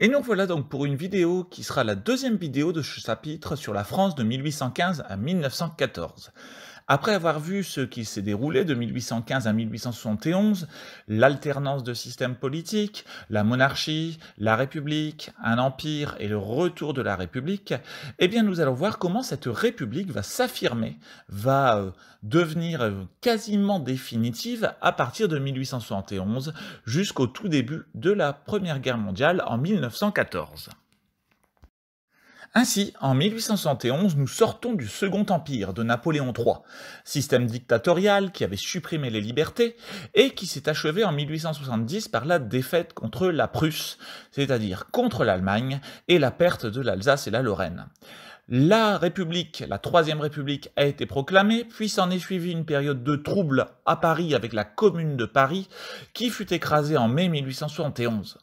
Et nous voilà donc pour une vidéo qui sera la deuxième vidéo de ce chapitre sur la France de 1815 à 1914. Après avoir vu ce qui s'est déroulé de 1815 à 1871, l'alternance de systèmes politiques, la monarchie, la République, un empire et le retour de la République, eh bien nous allons voir comment cette République va s'affirmer, va euh, devenir euh, quasiment définitive à partir de 1871 jusqu'au tout début de la Première Guerre mondiale en 1914. Ainsi, en 1871, nous sortons du Second Empire de Napoléon III, système dictatorial qui avait supprimé les libertés et qui s'est achevé en 1870 par la défaite contre la Prusse, c'est-à-dire contre l'Allemagne et la perte de l'Alsace et la Lorraine. La République, la Troisième République, a été proclamée, puis s'en est suivie une période de troubles à Paris avec la Commune de Paris, qui fut écrasée en mai 1871.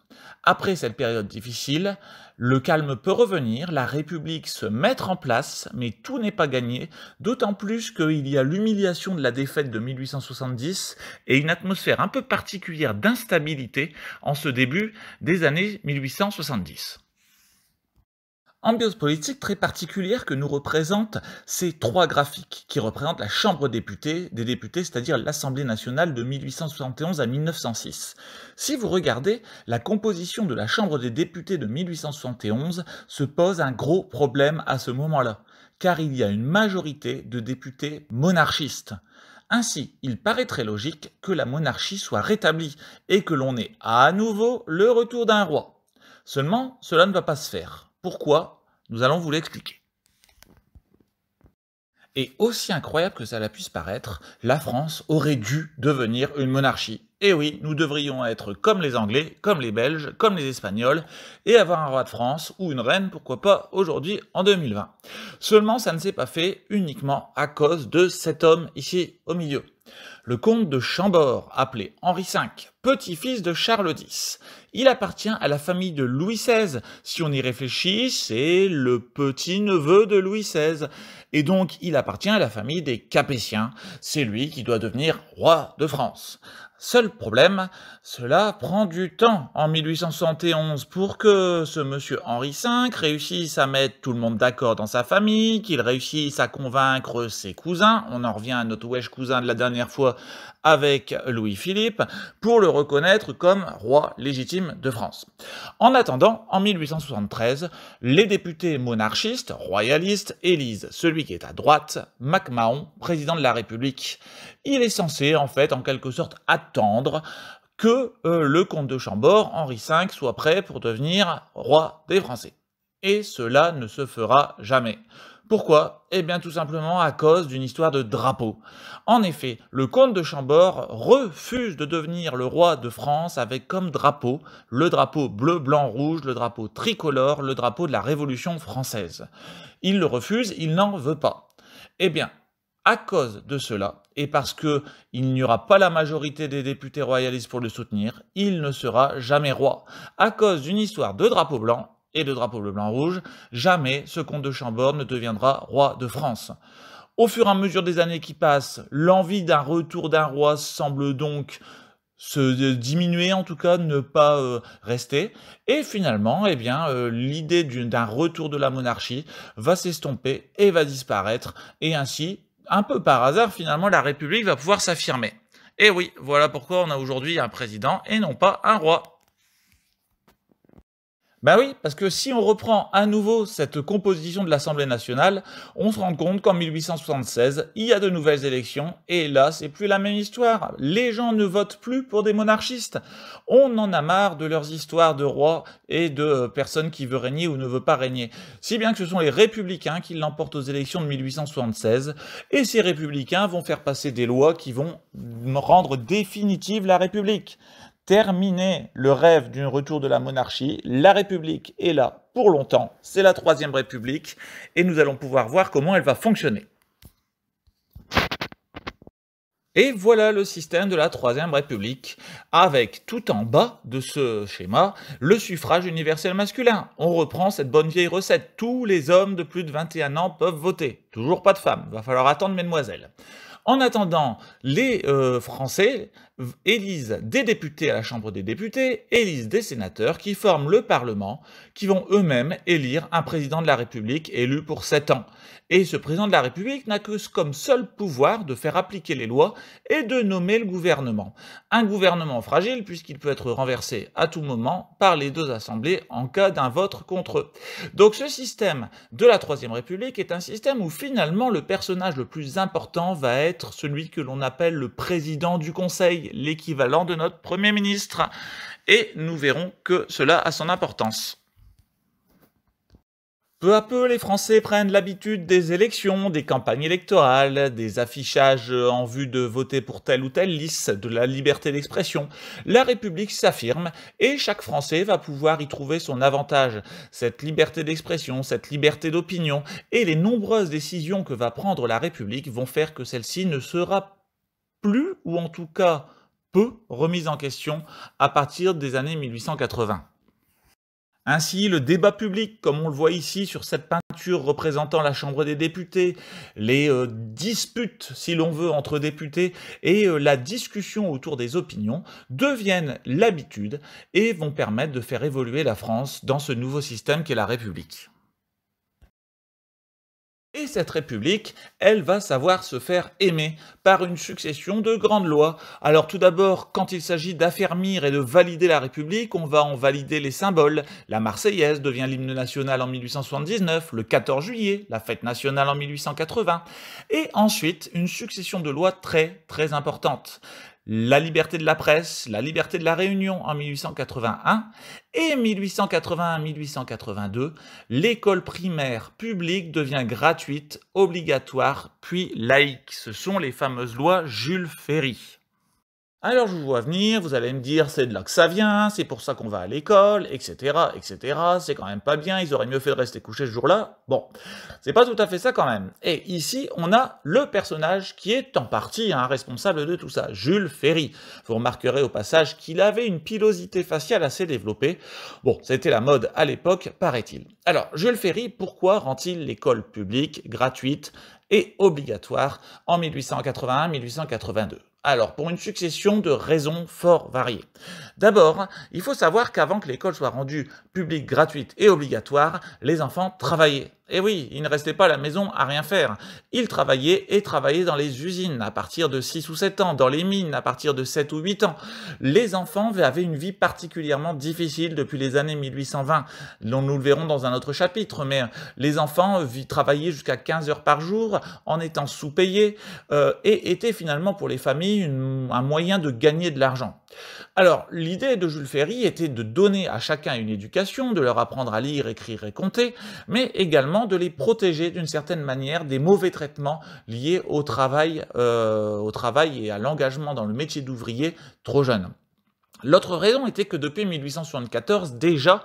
Après cette période difficile, le calme peut revenir, la République se mettre en place, mais tout n'est pas gagné, d'autant plus qu'il y a l'humiliation de la défaite de 1870 et une atmosphère un peu particulière d'instabilité en ce début des années 1870. Ambiance politique très particulière que nous représentent ces trois graphiques, qui représentent la Chambre des députés, des députés c'est-à-dire l'Assemblée nationale de 1871 à 1906. Si vous regardez, la composition de la Chambre des députés de 1871 se pose un gros problème à ce moment-là, car il y a une majorité de députés monarchistes. Ainsi, il paraît très logique que la monarchie soit rétablie et que l'on ait à nouveau le retour d'un roi. Seulement, cela ne va pas se faire. Pourquoi Nous allons vous l'expliquer. Et aussi incroyable que cela puisse paraître, la France aurait dû devenir une monarchie eh oui, nous devrions être comme les Anglais, comme les Belges, comme les Espagnols, et avoir un roi de France ou une reine, pourquoi pas, aujourd'hui en 2020. Seulement, ça ne s'est pas fait uniquement à cause de cet homme ici au milieu. Le comte de Chambord, appelé Henri V, petit-fils de Charles X. Il appartient à la famille de Louis XVI. Si on y réfléchit, c'est le petit-neveu de Louis XVI. Et donc, il appartient à la famille des Capétiens. C'est lui qui doit devenir roi de France. Seul problème, cela prend du temps en 1871 pour que ce monsieur Henri V réussisse à mettre tout le monde d'accord dans sa famille, qu'il réussisse à convaincre ses cousins, on en revient à notre wesh cousin de la dernière fois avec Louis-Philippe, pour le reconnaître comme roi légitime de France. En attendant, en 1873, les députés monarchistes, royalistes, élisent celui qui est à droite, MacMahon, président de la République il est censé en fait en quelque sorte attendre que euh, le comte de Chambord, Henri V, soit prêt pour devenir roi des Français. Et cela ne se fera jamais. Pourquoi Eh bien tout simplement à cause d'une histoire de drapeau. En effet, le comte de Chambord refuse de devenir le roi de France avec comme drapeau le drapeau bleu, blanc, rouge, le drapeau tricolore, le drapeau de la Révolution française. Il le refuse, il n'en veut pas. Eh bien, à cause de cela, et parce que il n'y aura pas la majorité des députés royalistes pour le soutenir, il ne sera jamais roi. À cause d'une histoire de drapeau blanc et de drapeau bleu-blanc-rouge, jamais ce comte de Chambord ne deviendra roi de France. Au fur et à mesure des années qui passent, l'envie d'un retour d'un roi semble donc se euh, diminuer en tout cas, ne pas euh, rester. Et finalement, eh bien, euh, l'idée d'un retour de la monarchie va s'estomper et va disparaître. Et ainsi, un peu par hasard, finalement, la République va pouvoir s'affirmer. Et eh oui, voilà pourquoi on a aujourd'hui un président et non pas un roi. Ben oui, parce que si on reprend à nouveau cette composition de l'Assemblée nationale, on se rend compte qu'en 1876, il y a de nouvelles élections, et là, c'est plus la même histoire. Les gens ne votent plus pour des monarchistes. On en a marre de leurs histoires de rois et de euh, personnes qui veulent régner ou ne veulent pas régner. Si bien que ce sont les républicains qui l'emportent aux élections de 1876, et ces républicains vont faire passer des lois qui vont rendre définitive la République terminé le rêve d'un retour de la monarchie. La République est là pour longtemps. C'est la Troisième République et nous allons pouvoir voir comment elle va fonctionner. Et voilà le système de la Troisième République, avec tout en bas de ce schéma le suffrage universel masculin. On reprend cette bonne vieille recette. Tous les hommes de plus de 21 ans peuvent voter. Toujours pas de femmes, va falloir attendre mesdemoiselles. En attendant, les euh, Français élisent des députés à la Chambre des députés, élisent des sénateurs qui forment le Parlement, qui vont eux-mêmes élire un président de la République élu pour 7 ans. Et ce président de la République n'a que comme seul pouvoir de faire appliquer les lois et de nommer le gouvernement. Un gouvernement fragile puisqu'il peut être renversé à tout moment par les deux assemblées en cas d'un vote contre eux. Donc ce système de la Troisième République est un système où finalement le personnage le plus important va être celui que l'on appelle le président du Conseil, l'équivalent de notre Premier ministre. Et nous verrons que cela a son importance. Peu à peu, les Français prennent l'habitude des élections, des campagnes électorales, des affichages en vue de voter pour telle ou telle liste, de la liberté d'expression. La République s'affirme et chaque Français va pouvoir y trouver son avantage. Cette liberté d'expression, cette liberté d'opinion et les nombreuses décisions que va prendre la République vont faire que celle-ci ne sera plus, ou en tout cas peu, remise en question à partir des années 1880. Ainsi, le débat public, comme on le voit ici sur cette peinture représentant la Chambre des députés, les euh, disputes, si l'on veut, entre députés et euh, la discussion autour des opinions deviennent l'habitude et vont permettre de faire évoluer la France dans ce nouveau système qu'est la République. Et cette République, elle va savoir se faire aimer par une succession de grandes lois. Alors tout d'abord, quand il s'agit d'affermir et de valider la République, on va en valider les symboles. La Marseillaise devient l'hymne national en 1879, le 14 juillet, la fête nationale en 1880. Et ensuite, une succession de lois très très importantes la liberté de la presse, la liberté de la réunion en 1881 et 1881-1882, l'école primaire publique devient gratuite, obligatoire, puis laïque. Ce sont les fameuses lois Jules Ferry. Alors je vous vois venir, vous allez me dire c'est de là que ça vient, c'est pour ça qu'on va à l'école, etc., etc., c'est quand même pas bien, ils auraient mieux fait de rester couchés ce jour-là. Bon, c'est pas tout à fait ça quand même. Et ici, on a le personnage qui est en partie responsable de tout ça, Jules Ferry. Vous remarquerez au passage qu'il avait une pilosité faciale assez développée. Bon, c'était la mode à l'époque, paraît-il. Alors, Jules Ferry, pourquoi rend-il l'école publique, gratuite et obligatoire en 1881-1882 alors, pour une succession de raisons fort variées. D'abord, il faut savoir qu'avant que l'école soit rendue publique, gratuite et obligatoire, les enfants travaillaient. Et oui, ils ne restaient pas à la maison à rien faire. Ils travaillaient et travaillaient dans les usines à partir de 6 ou 7 ans, dans les mines à partir de 7 ou 8 ans. Les enfants avaient une vie particulièrement difficile depuis les années 1820. Nous le verrons dans un autre chapitre, mais les enfants travaillaient jusqu'à 15 heures par jour en étant sous-payés euh, et étaient finalement pour les familles un moyen de gagner de l'argent. Alors, l'idée de Jules Ferry était de donner à chacun une éducation, de leur apprendre à lire, écrire et compter, mais également de les protéger d'une certaine manière des mauvais traitements liés au travail, euh, au travail et à l'engagement dans le métier d'ouvrier trop jeune. L'autre raison était que depuis 1874, déjà,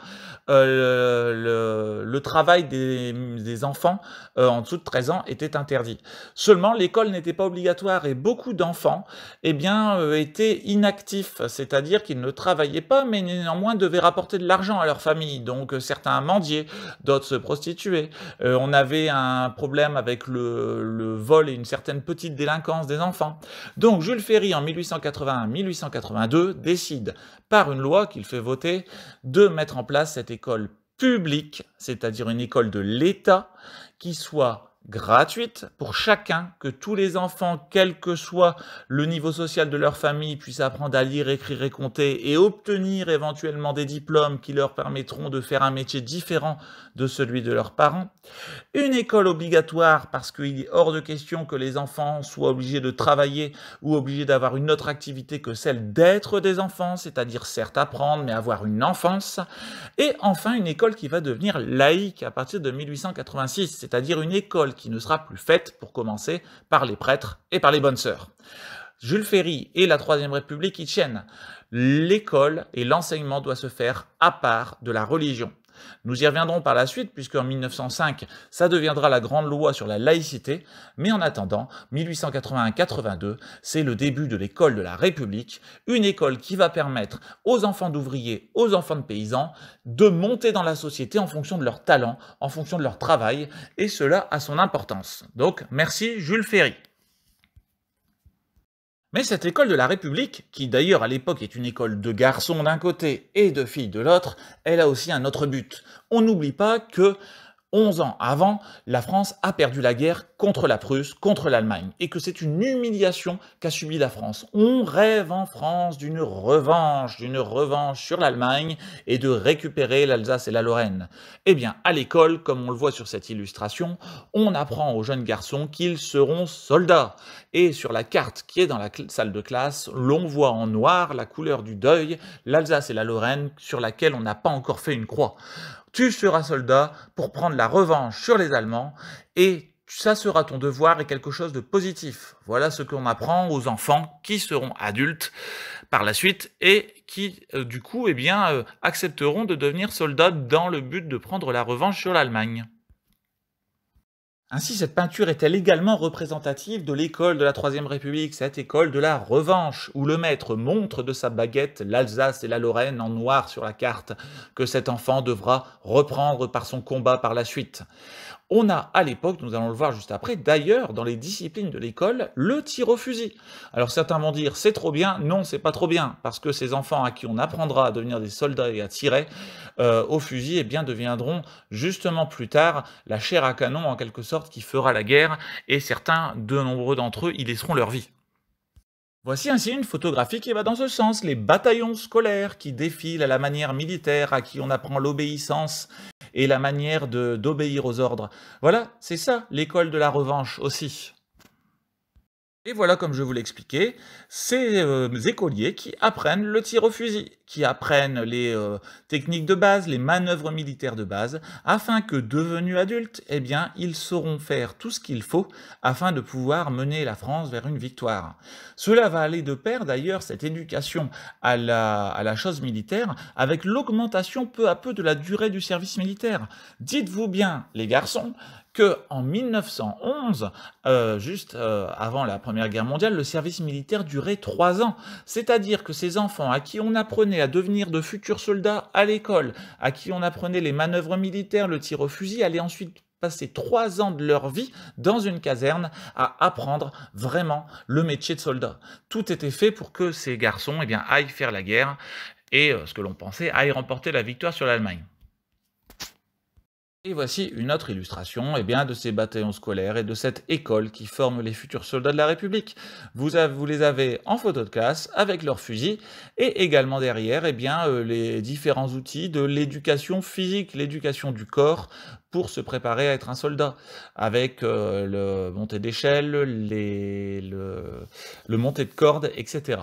euh, le, travail des, enfants euh, en dessous de 13 ans était interdit. Seulement, l'école n'était pas obligatoire et beaucoup d'enfants eh bien, euh, étaient inactifs, c'est-à-dire qu'ils ne travaillaient pas, mais néanmoins devaient rapporter de l'argent à leur famille. Donc, certains mendiaient, d'autres se prostituaient. on avait un problème avec le, le vol et une certaine petite délinquance des enfants. Donc, Jules Ferry, en 1881-1882, décide par une loi qu'il fait voter, de mettre en place cette école publique, c'est-à-dire une école de l'État, qui soit gratuite pour chacun, que tous les enfants, quel que soit le niveau social de leur famille, puissent apprendre à lire, écrire et compter et obtenir éventuellement des diplômes qui leur permettront de faire un métier différent de celui de leurs parents. Une école obligatoire parce qu'il est hors de question que les enfants soient obligés de travailler ou obligés d'avoir une autre activité que celle d'être des enfants, c'est-à-dire certes apprendre mais avoir une enfance. Et enfin une école qui va devenir laïque à partir de 1886, c'est-à-dire une école qui ne sera plus faite, pour commencer, par les prêtres et par les bonnes sœurs. Jules Ferry et la Troisième République y tiennent. L'école et l'enseignement doivent se faire à part de la religion. Nous y reviendrons par la suite, puisque en 1905, ça deviendra la grande loi sur la laïcité, mais en attendant, 1881-82, c'est le début de l'école de la République, une école qui va permettre aux enfants d'ouvriers, aux enfants de paysans, de monter dans la société en fonction de leur talent, en fonction de leur travail, et cela a son importance. Donc, merci Jules Ferry. Mais cette école de la République, qui d'ailleurs à l'époque est une école de garçons d'un côté et de filles de l'autre, elle a aussi un autre but. On n'oublie pas que 11 ans avant, la France a perdu la guerre contre la Prusse, contre l'Allemagne, et que c'est une humiliation qu'a subie la France. On rêve en France d'une revanche, d'une revanche sur l'Allemagne et de récupérer l'Alsace et la Lorraine. Eh bien, à l'école, comme on le voit sur cette illustration, on apprend aux jeunes garçons qu'ils seront soldats. Et sur la carte qui est dans la salle de classe, l'on voit en noir la couleur du deuil, l'Alsace et la Lorraine, sur laquelle on n'a pas encore fait une croix tu seras soldat pour prendre la revanche sur les Allemands et ça sera ton devoir et quelque chose de positif. Voilà ce qu'on apprend aux enfants qui seront adultes par la suite et qui, euh, du coup, eh bien, euh, accepteront de devenir soldats dans le but de prendre la revanche sur l'Allemagne. Ainsi, cette peinture est-elle également représentative de l'école de la Troisième République, cette école de la revanche, où le maître montre de sa baguette l'Alsace et la Lorraine en noir sur la carte, que cet enfant devra reprendre par son combat par la suite on a à l'époque, nous allons le voir juste après, d'ailleurs dans les disciplines de l'école, le tir au fusil. Alors certains vont dire c'est trop bien, non c'est pas trop bien, parce que ces enfants à qui on apprendra à devenir des soldats et à tirer euh, au fusil, eh bien deviendront justement plus tard la chair à canon en quelque sorte qui fera la guerre, et certains, de nombreux d'entre eux, y laisseront leur vie. Voici ainsi une photographie qui va dans ce sens, les bataillons scolaires qui défilent à la manière militaire, à qui on apprend l'obéissance et la manière d'obéir aux ordres. Voilà, c'est ça l'école de la revanche aussi. Et voilà, comme je vous l'expliquais, ces euh, écoliers qui apprennent le tir au fusil, qui apprennent les euh, techniques de base, les manœuvres militaires de base, afin que devenus adultes, eh bien, ils sauront faire tout ce qu'il faut afin de pouvoir mener la France vers une victoire. Cela va aller de pair, d'ailleurs, cette éducation à la chose militaire, avec l'augmentation peu à peu de la durée du service militaire. Dites-vous bien, les garçons, que en 1911, euh, juste euh, avant la Première Guerre mondiale, le service militaire durait trois ans. C'est-à-dire que ces enfants à qui on apprenait à devenir de futurs soldats à l'école, à qui on apprenait les manœuvres militaires, le tir au fusil, allaient ensuite passer trois ans de leur vie dans une caserne à apprendre vraiment le métier de soldat. Tout était fait pour que ces garçons eh aillent faire la guerre et, euh, ce que l'on pensait, aillent remporter la victoire sur l'Allemagne. Et voici une autre illustration eh bien, de ces bataillons scolaires et de cette école qui forme les futurs soldats de la République. Vous, les avez en photo de classe avec leurs fusils et également derrière eh bien, euh, les différents outils de l'éducation physique, l'éducation du corps pour se préparer à être un soldat, avec euh, le montée d'échelle, le, le montée de corde, etc.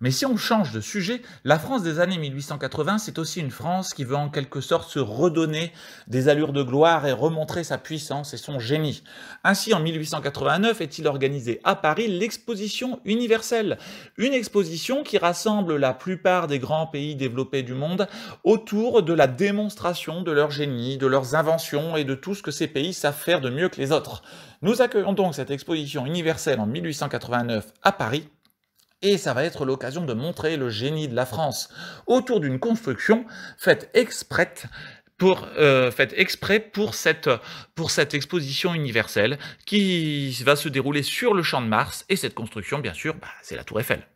Mais si on change de sujet, la France des années 1880, c'est aussi une France qui veut en quelque sorte se redonner des allures de gloire et remontrer sa puissance et son génie. Ainsi, en 1889 est-il organisé à Paris l'exposition universelle, une exposition qui rassemble la plupart des grands pays développés du monde autour de la démonstration de leur génie, de leurs inventions et de tout ce que ces pays savent faire de mieux que les autres. Nous accueillons donc cette exposition universelle en 1889 à Paris et ça va être l'occasion de montrer le génie de la France autour d'une construction faite exprès pour, euh, exprès pour cette, exposition universelle qui va se dérouler sur le champ de Mars. Et cette construction, bien sûr, bah, c'est la Tour Eiffel.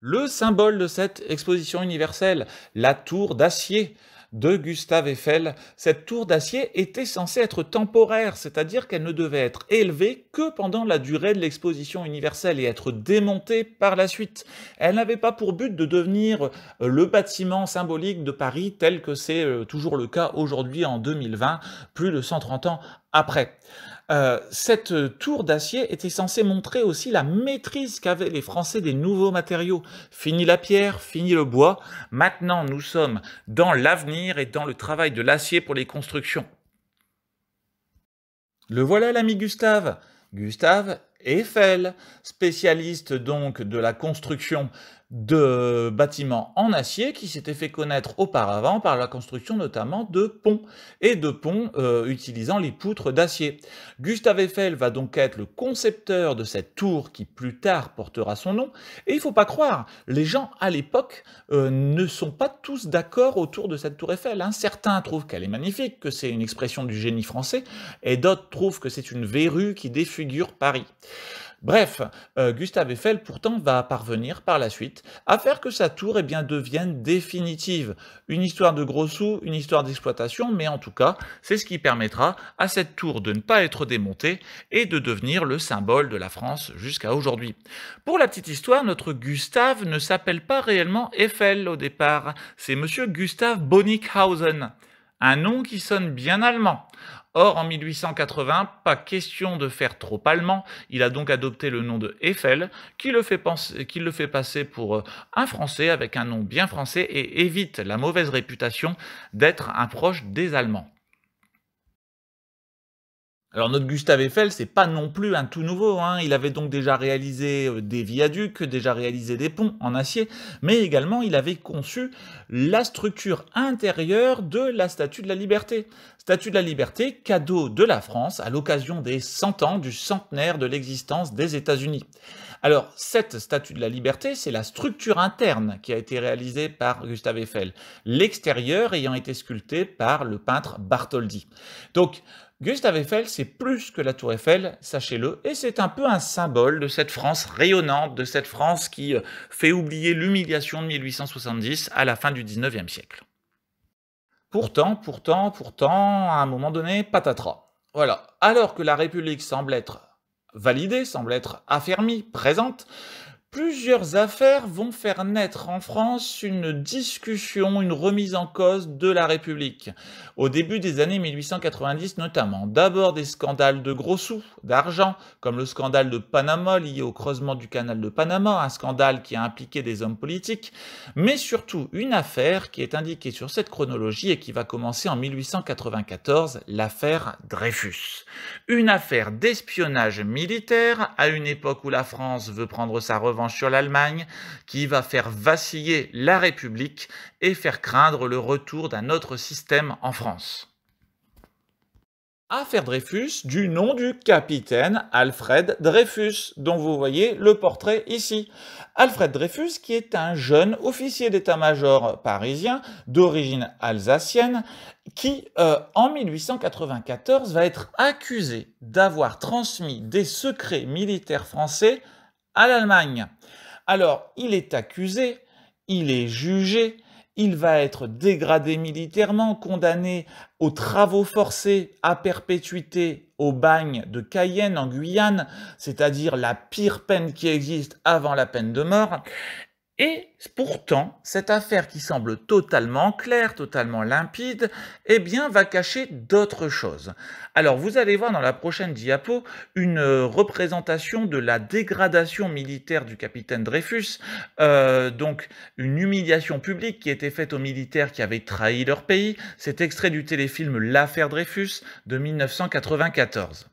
Le symbole de cette exposition universelle, la tour d'acier, de Gustave Eiffel. Cette tour d'acier était censée être temporaire, c'est-à-dire qu'elle ne devait être élevée que pendant la durée de l'exposition universelle et être démontée par la suite. Elle n'avait pas pour but de devenir euh, le bâtiment symbolique de Paris tel que c'est euh, toujours le cas aujourd'hui en 2020, plus de 130 ans après. Euh, cette euh, tour d'acier était censée montrer aussi la maîtrise qu'avaient les Français des nouveaux matériaux. Fini la pierre, fini le bois. Maintenant, nous sommes dans l'avenir et dans le travail de l'acier pour les constructions. Le voilà l'ami Gustave. Gustave Eiffel, spécialiste donc de la construction de bâtiments en acier qui s'étaient fait connaître auparavant par la construction notamment de ponts et de ponts euh, utilisant les poutres d'acier. Gustave Eiffel va donc être le concepteur de cette tour qui plus tard portera son nom et il faut pas croire, les gens à l'époque euh, ne sont pas tous d'accord autour de cette tour Eiffel. Hein. Certains trouvent qu'elle est magnifique, que c'est une expression du génie français et d'autres trouvent que c'est une verrue qui défigure Paris. Bref, euh, Gustave Eiffel pourtant va parvenir par la suite à faire que sa tour et eh bien, devienne définitive. Une histoire de gros sous, une histoire d'exploitation, mais en tout cas, c'est ce qui permettra à cette tour de ne pas être démontée et de devenir le symbole de la France jusqu'à aujourd'hui. Pour la petite histoire, notre Gustave ne s'appelle pas réellement Eiffel au départ, c'est monsieur Gustave Bonickhausen. un nom qui sonne bien allemand. Or, en 1880, pas question de faire trop allemand, il a donc adopté le nom de Eiffel, qui le fait, le fait passer pour euh, un Français avec un nom bien français et évite la mauvaise réputation d'être un proche des Allemands. Alors notre Gustave Eiffel, c'est pas non plus un tout nouveau, hein. il avait donc déjà réalisé euh, des viaducs, déjà réalisé des ponts en acier, mais également il avait conçu la structure intérieure de la Statue de la Liberté. Statue de la Liberté, cadeau de la France à l'occasion des 100 ans du centenaire de l'existence des États-Unis. Alors cette Statue de la Liberté, c'est la structure interne qui a été réalisée par Gustave Eiffel, l'extérieur ayant été sculpté par le peintre Bartholdi. Donc Gustave Eiffel, c'est plus que la tour Eiffel, sachez-le, et c'est un peu un symbole de cette France rayonnante, de cette France qui euh, fait oublier l'humiliation de 1870 à la fin du 19e siècle. Pourtant, pourtant, pourtant, à un moment donné, patatras. Voilà, alors que la République semble être validée, semble être affermie, présente, Plusieurs affaires vont faire naître en France une discussion, une remise en cause de la République. Au début des années 1890 notamment, d'abord des scandales de gros sous, d'argent, comme le scandale de Panama lié au creusement du canal de Panama, un scandale qui a impliqué des hommes politiques, mais surtout une affaire qui est indiquée sur cette chronologie et qui va commencer en 1894, l'affaire Dreyfus. Une affaire d'espionnage militaire à une époque où la France veut prendre sa revanche sur l'Allemagne, qui va faire vaciller la République et faire craindre le retour d'un autre système en France. Affaire Dreyfus du nom du capitaine Alfred Dreyfus, dont vous voyez le portrait ici. Alfred Dreyfus, qui est un jeune officier d'état-major parisien d'origine alsacienne, qui euh, en 1894 va être accusé d'avoir transmis des secrets militaires français à l'Allemagne. Alors, il est accusé, il est jugé, il va être dégradé militairement, condamné aux travaux forcés à perpétuité au bagne de Cayenne en Guyane, c'est-à-dire la pire peine qui existe avant la peine de mort, et pourtant, cette affaire qui semble totalement claire, totalement limpide, eh bien, va cacher d'autres choses. Alors, vous allez voir dans la prochaine diapo une euh, représentation de la dégradation militaire du capitaine Dreyfus, euh, donc une humiliation publique qui était faite aux militaires qui avaient trahi leur pays. C'est extrait du téléfilm L'affaire Dreyfus de 1994.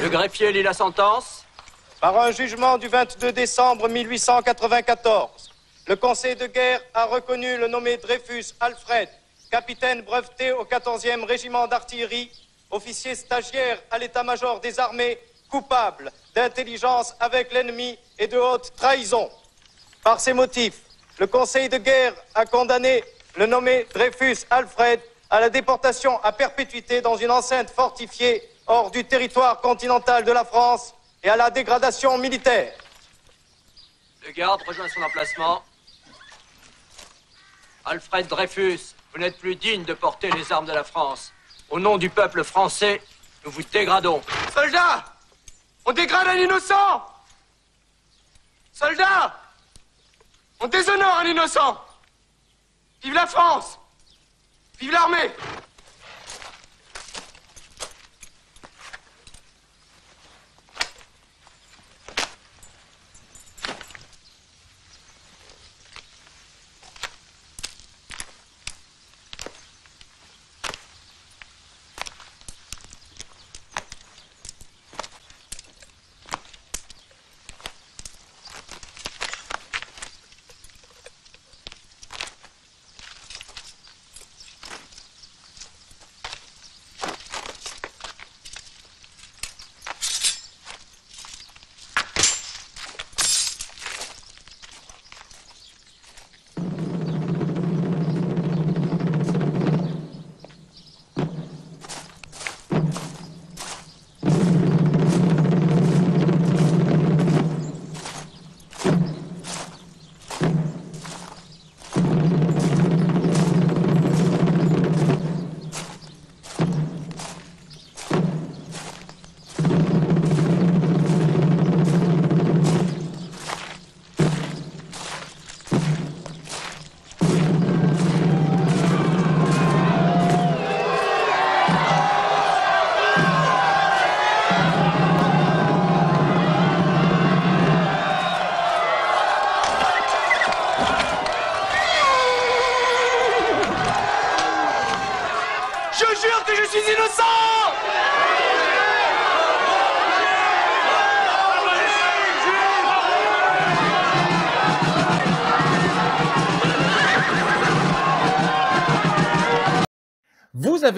Le greffier lit la sentence. Par un jugement du 22 décembre 1894, le Conseil de guerre a reconnu le nommé Dreyfus Alfred, capitaine breveté au 14e régiment d'artillerie, officier stagiaire à l'état-major des armées, coupable d'intelligence avec l'ennemi et de haute trahison. Par ces motifs, le Conseil de guerre a condamné le nommé Dreyfus Alfred à la déportation à perpétuité dans une enceinte fortifiée hors du territoire continental de la France et à la dégradation militaire. Le garde rejoint son emplacement. Alfred Dreyfus, vous n'êtes plus digne de porter les armes de la France. Au nom du peuple français, nous vous dégradons. Soldats On dégrade un innocent Soldats On déshonore un innocent Vive la France Vive l'armée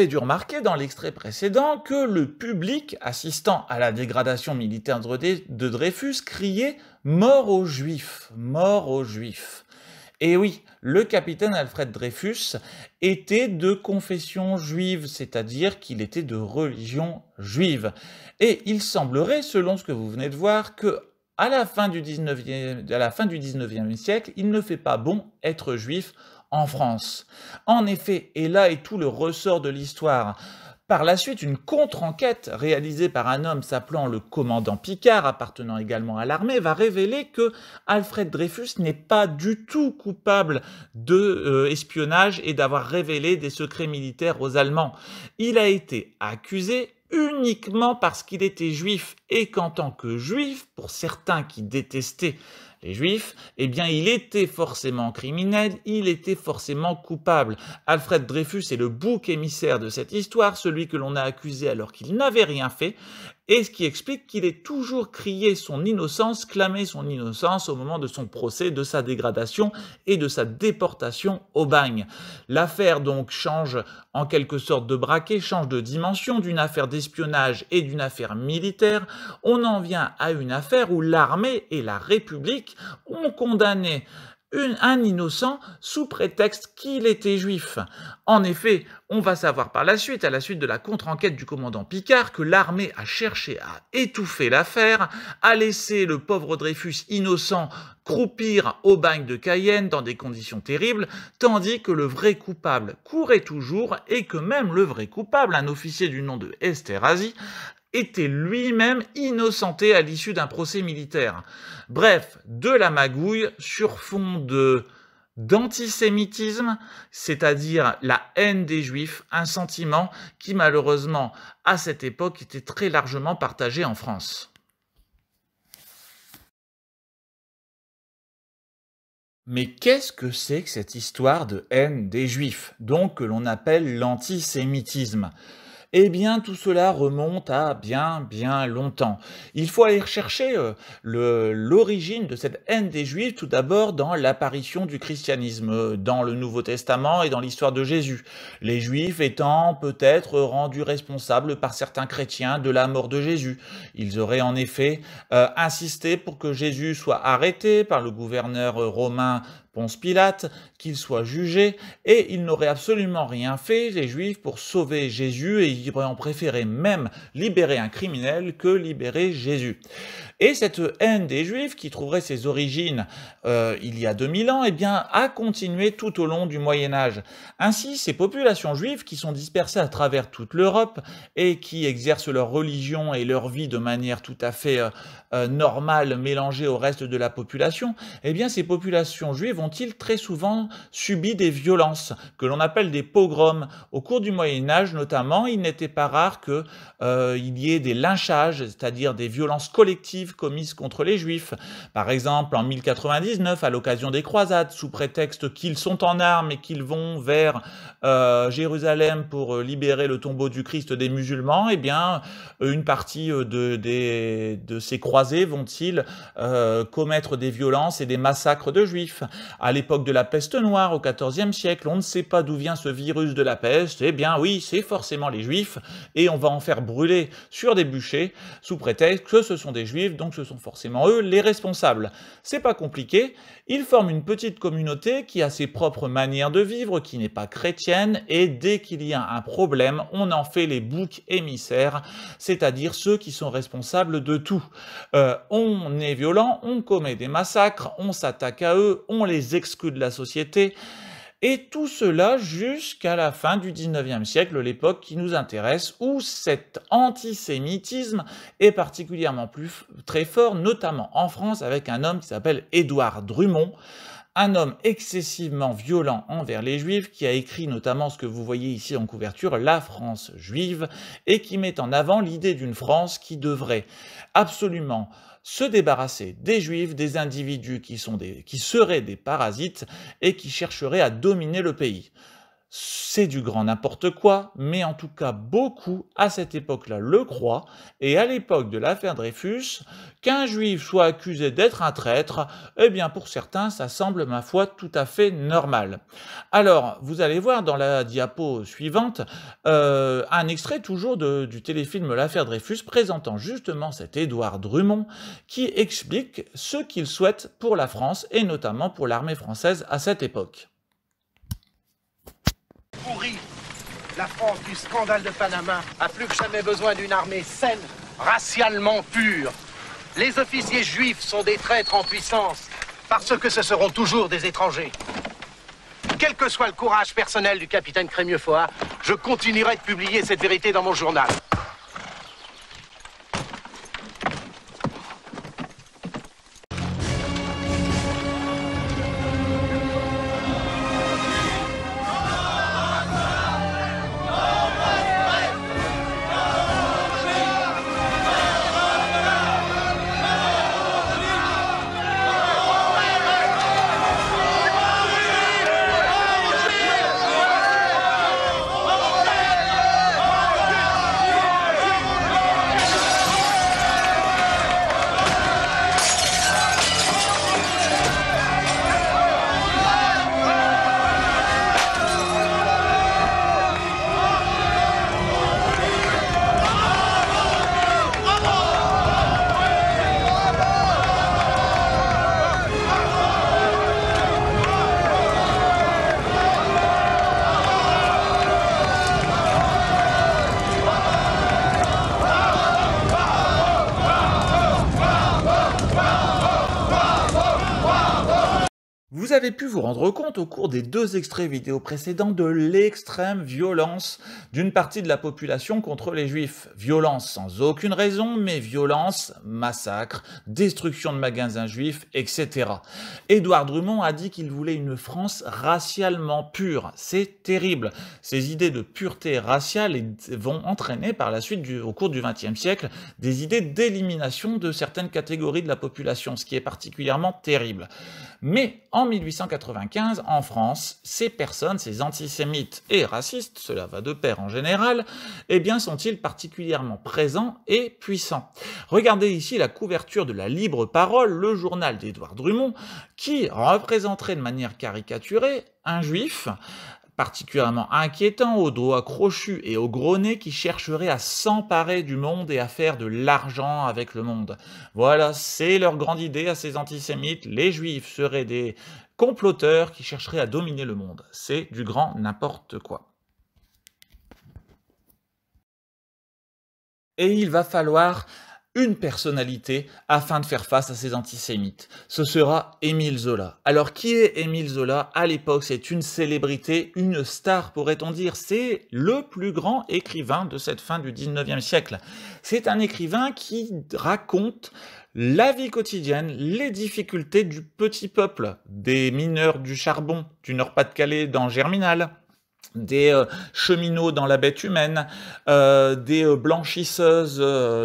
dû remarquer dans l'extrait précédent que le public assistant à la dégradation militaire de Dreyfus criait Mort aux Juifs, mort aux Juifs. Et oui, le capitaine Alfred Dreyfus était de confession juive, c'est-à-dire qu'il était de religion juive. Et il semblerait, selon ce que vous venez de voir, que à la fin du 19e, la fin du 19e siècle, il ne fait pas bon être juif en France. En effet, et là est tout le ressort de l'histoire, par la suite, une contre-enquête réalisée par un homme s'appelant le commandant Picard, appartenant également à l'armée, va révéler que Alfred Dreyfus n'est pas du tout coupable de euh, espionnage et d'avoir révélé des secrets militaires aux Allemands. Il a été accusé uniquement parce qu'il était juif et qu'en tant que juif, pour certains qui détestaient les Juifs, eh bien il était forcément criminel, il était forcément coupable. Alfred Dreyfus est le bouc émissaire de cette histoire, celui que l'on a accusé alors qu'il n'avait rien fait, et ce qui explique qu'il ait toujours crié son innocence, clamé son innocence au moment de son procès, de sa dégradation et de sa déportation au bagne. L'affaire donc change en quelque sorte de braquet, change de dimension d'une affaire d'espionnage et d'une affaire militaire. On en vient à une affaire où l'armée et la République ont condamné un innocent sous prétexte qu'il était juif. En effet, on va savoir par la suite, à la suite de la contre-enquête du commandant Picard, que l'armée a cherché à étouffer l'affaire, a laissé le pauvre Dreyfus innocent croupir au bagne de Cayenne dans des conditions terribles, tandis que le vrai coupable courait toujours et que même le vrai coupable, un officier du nom de Esterhazy, était lui-même innocenté à l'issue d'un procès militaire. Bref, de la magouille sur fond de d'antisémitisme, c'est-à-dire la haine des juifs, un sentiment qui malheureusement à cette époque était très largement partagé en France. Mais qu'est-ce que c'est que cette histoire de haine des juifs, donc que l'on appelle l'antisémitisme eh bien tout cela remonte à bien, bien longtemps. Il faut aller chercher euh, l'origine de cette haine des Juifs tout d'abord dans l'apparition du christianisme euh, dans le Nouveau Testament et dans l'histoire de Jésus. Les Juifs étant peut-être rendus responsables par certains chrétiens de la mort de Jésus. Ils auraient en effet euh, insisté pour que Jésus soit arrêté par le gouverneur romain Ponce Pilate, qu'il soit jugé, et il n'aurait absolument rien fait, les Juifs, pour sauver Jésus, et ils auraient préféré même libérer un criminel que libérer Jésus. Et cette haine des Juifs, qui trouverait ses origines euh, il y a 2000 ans, eh bien, a continué tout au long du Moyen Âge. Ainsi, ces populations juives qui sont dispersées à travers toute l'Europe et qui exercent leur religion et leur vie de manière tout à fait euh, euh, normale, mélangée au reste de la population, eh bien, ces populations juives ont-ils très souvent subi des violences que l'on appelle des pogroms au cours du Moyen Âge, notamment, il n'était pas rare qu'il il y ait des lynchages, c'est-à-dire des violences collectives commises contre les Juifs. Par exemple, en 1099, à l'occasion des croisades, sous prétexte qu'ils sont en armes et qu'ils vont vers euh, Jérusalem pour euh, libérer le tombeau du Christ des musulmans, eh bien, euh, une partie de, de ces croisés vont-ils commettre des violences et des massacres de Juifs. À l'époque de la peste noire, au XIVe siècle, on ne sait pas d'où vient ce virus de la peste. Eh bien, oui, c'est forcément les Juifs, et on va en faire brûler sur des bûchers, sous prétexte que ce sont des Juifs donc ce sont forcément eux les responsables. C'est pas compliqué, ils forment une petite communauté qui a ses propres manières de vivre, qui n'est pas chrétienne, et dès qu'il y a un problème, on en fait les boucs émissaires, c'est-à-dire ceux qui sont responsables de tout. Euh, on est violent, on commet des massacres, on s'attaque à eux, on les exclut de la société. Et tout cela jusqu'à la fin du 19e siècle, l'époque qui nous intéresse, où cet antisémitisme est particulièrement plus, très fort, notamment en France, avec un homme qui s'appelle Édouard Drummond, un homme excessivement violent envers les juifs qui a écrit notamment ce que vous voyez ici en couverture, La France juive, et qui met en avant l'idée d'une France qui devrait absolument se débarrasser des juifs, des individus qui, sont des, qui seraient des parasites et qui chercheraient à dominer le pays c'est du grand n'importe quoi, mais en tout cas beaucoup à cette époque-là le croient, et à l'époque de l'affaire Dreyfus, qu'un juif soit accusé d'être un traître, eh bien pour certains ça semble ma foi tout à fait normal. Alors vous allez voir dans la diapo suivante euh, un extrait toujours du téléfilm L'affaire Dreyfus présentant justement cet Édouard Drummond qui explique ce qu'il souhaite pour la France et notamment pour l'armée française à cette époque pourri. La France du scandale de Panama a plus que jamais besoin d'une armée saine, racialement pure. Les officiers juifs sont des traîtres en puissance, parce que ce seront toujours des étrangers. Quel que soit le courage personnel du capitaine Crémieux-Foa, je continuerai de publier cette vérité dans mon journal. deux extraits vidéo précédents de l'extrême violence d'une partie de la population contre les juifs. Violence sans aucune raison, mais violence, massacre, destruction de magasins juifs, etc. Édouard Drummond a dit qu'il voulait une France racialement pure. C'est terrible. Ces idées de pureté raciale vont entraîner par la suite, au cours du XXe siècle, des idées d'élimination de certaines catégories de la population, ce qui est particulièrement terrible. Mais en 1895, en France, ces personnes, ces antisémites et racistes, cela va de pair en général, eh bien sont-ils particulièrement présents et puissants Regardez ici la couverture de la Libre Parole, le journal d'Édouard Drummond, qui représenterait de manière caricaturée un juif Particulièrement inquiétant aux doigts crochus et aux gros nez qui chercheraient à s'emparer du monde et à faire de l'argent avec le monde. Voilà, c'est leur grande idée à ces antisémites, les juifs seraient des comploteurs qui chercheraient à dominer le monde. C'est du grand n'importe quoi. Et il va falloir une personnalité afin de faire face à ces antisémites. Ce sera Émile Zola. Alors qui est Émile Zola À l'époque, c'est une célébrité, une star pourrait-on dire. C'est le plus grand écrivain de cette fin du 19e siècle. C'est un écrivain qui raconte la vie quotidienne, les difficultés du petit peuple, des mineurs du charbon, du Nord-Pas-de-Calais dans Germinal, des euh, cheminots dans la bête humaine, euh, des euh, blanchisseuses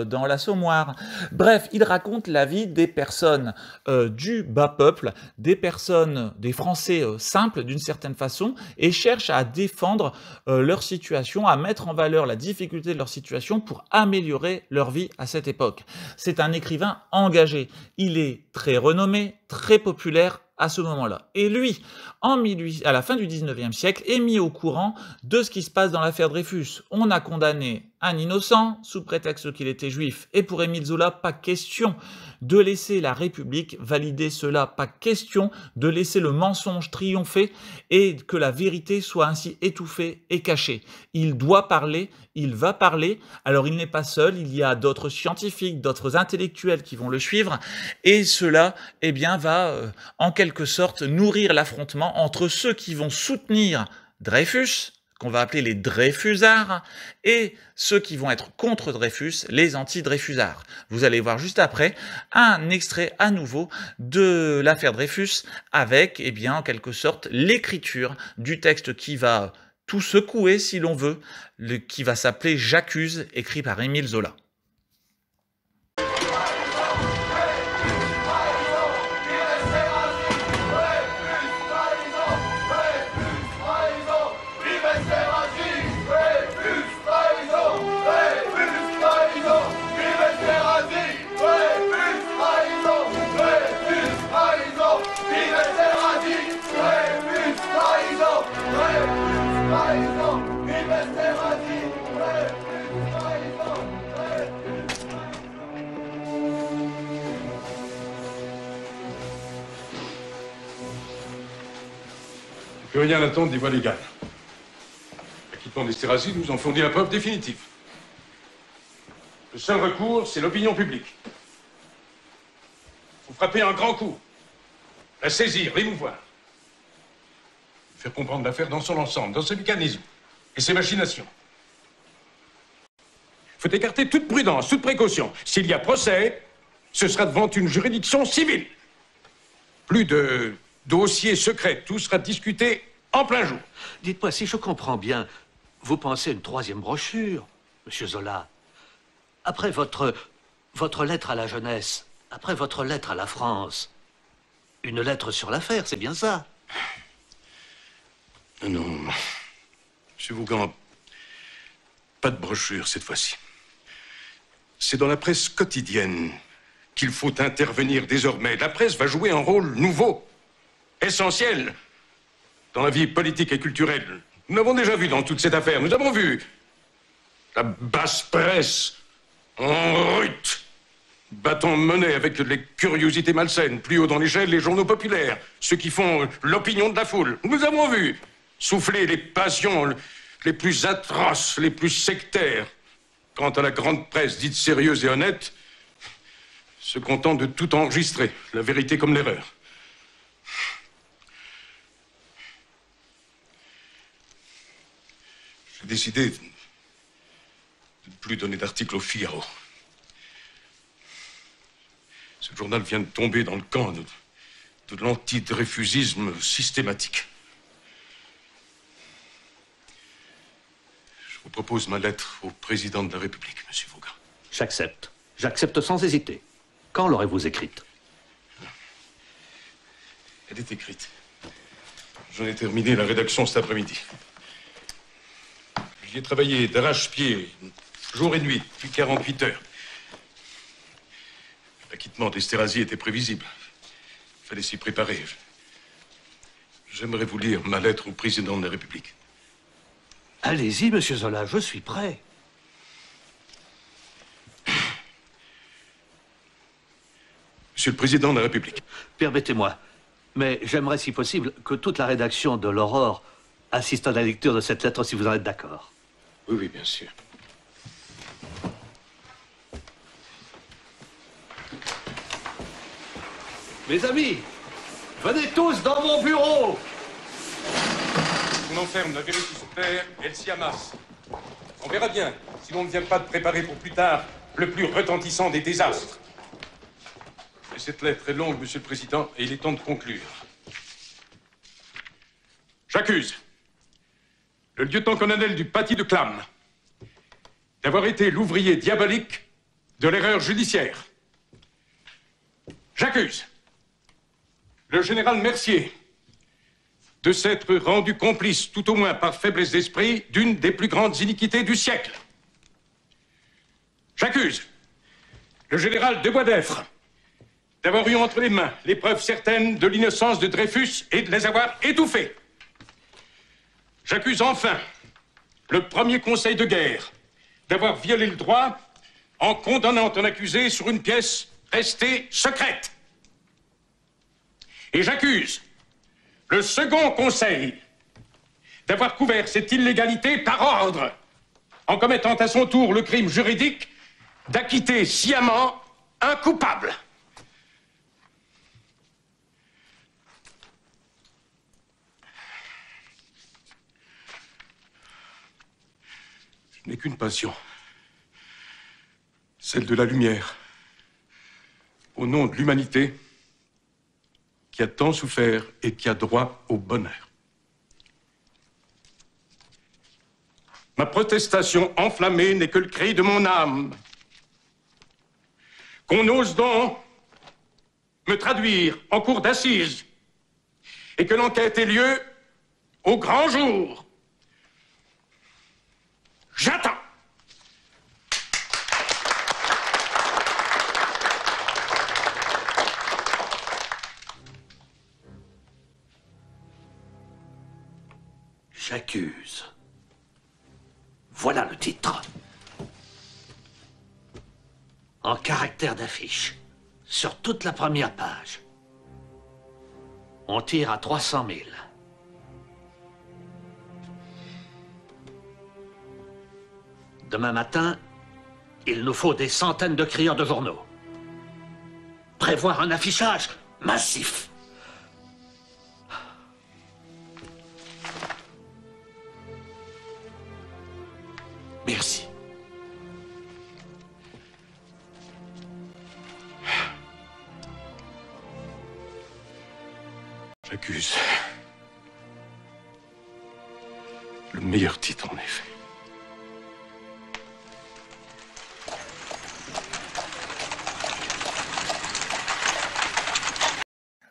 dans l'assommoir. Bref, il raconte la vie des personnes du bas peuple, des personnes, des Français simples d'une certaine façon, et cherche à défendre leur situation, à mettre en valeur la difficulté de leur situation pour améliorer leur vie à cette époque. C'est un écrivain engagé. Il est très renommé, très populaire à ce moment-là. Et lui, en 18... à la fin du 19e siècle, est mis au courant de ce qui se passe dans l'affaire Dreyfus. On a condamné un innocent sous prétexte qu'il était juif. Et pour Émile Zola, pas question de laisser la République valider cela, pas question de laisser le mensonge triompher et que la vérité soit ainsi étouffée et cachée. Il doit parler, il va parler, alors il n'est pas seul, il y a d'autres scientifiques, d'autres intellectuels qui vont le suivre, et cela, eh bien, va euh, en quelque sorte nourrir l'affrontement entre ceux qui vont soutenir Dreyfus, qu'on va appeler les Dreyfusards, et ceux qui vont être contre Dreyfus, les anti-Dreyfusards. Vous allez voir juste après un extrait à nouveau de l'affaire Dreyfus avec, eh bien, en quelque sorte, l'écriture du texte qui va tout secouer, si l'on veut, qui va s'appeler J'accuse, écrit par Émile Zola. Plus rien attendre des voies légales. L'acquittement des nous en fournit la preuve définitive. Le seul recours, c'est l'opinion publique. Faut frapper un grand coup. La saisir, l'émouvoir. Faire comprendre l'affaire dans son ensemble, dans ses mécanismes et ses machinations. Il Faut écarter toute prudence, toute précaution. S'il y a procès, ce sera devant une juridiction civile. Plus de Dossier secret, tout sera discuté en plein jour. Dites-moi, si je comprends bien, vous pensez à une troisième brochure, monsieur Zola. Après votre, votre lettre à la jeunesse, après votre lettre à la France, une lettre sur l'affaire, c'est bien ça Non, Monsieur Vougan, pas de brochure cette fois-ci. C'est dans la presse quotidienne qu'il faut intervenir désormais. La presse va jouer un rôle nouveau essentiel dans la vie politique et culturelle. Nous l'avons déjà vu dans toute cette affaire. Nous avons vu la basse presse en rut, battant monnaie avec les curiosités malsaines, plus haut dans l'échelle, les journaux populaires, ceux qui font l'opinion de la foule. Nous avons vu souffler les passions les plus atroces, les plus sectaires. Quant à la grande presse dite sérieuse et honnête, se contente de tout enregistrer, la vérité comme l'erreur. J'ai décidé de ne plus donner d'article au Figaro. Ce journal vient de tomber dans le camp de, de l'antidreyfusisme systématique. Je vous propose ma lettre au président de la République, monsieur Vaughan. J'accepte. J'accepte sans hésiter. Quand l'aurez-vous écrite Elle est écrite. J'en ai terminé la rédaction cet après-midi. J'y ai travaillé d'arrache-pied, jour et nuit, depuis 48 heures. L'acquittement d'Esterhazy était prévisible. Il fallait s'y préparer. J'aimerais vous lire ma lettre au président de la République. Allez-y, monsieur Zola, je suis prêt. Monsieur le Président de la République. Permettez-moi, mais j'aimerais si possible que toute la rédaction de l'Aurore assiste à la lecture de cette lettre si vous en êtes d'accord. Oui, oui, bien sûr. Mes amis, venez tous dans mon bureau. On enferme la vérité sur terre, elle s'y amasse. On verra bien si l'on ne vient pas de préparer pour plus tard le plus retentissant des désastres. Mais cette lettre est longue, Monsieur le Président, et il est temps de conclure. J'accuse le lieutenant-colonel du Paty de Clam, d'avoir été l'ouvrier diabolique de l'erreur judiciaire. J'accuse le général Mercier de s'être rendu complice, tout au moins par faiblesse d'esprit, d'une des plus grandes iniquités du siècle. J'accuse le général de d'Effre d'avoir eu entre les mains les preuves certaines de l'innocence de Dreyfus et de les avoir étouffées. J'accuse enfin le premier conseil de guerre d'avoir violé le droit en condamnant un accusé sur une pièce restée secrète. Et j'accuse le second conseil d'avoir couvert cette illégalité par ordre, en commettant à son tour le crime juridique d'acquitter sciemment un coupable. n'est qu'une passion. Celle de la lumière. Au nom de l'humanité qui a tant souffert et qui a droit au bonheur. Ma protestation enflammée n'est que le cri de mon âme. Qu'on ose donc me traduire en cours d'assises et que l'enquête ait lieu au grand jour. J'attends. J'accuse. Voilà le titre. En caractère d'affiche, sur toute la première page. On tire à 300 000. Demain matin, il nous faut des centaines de crieurs de journaux. Prévoir un affichage massif.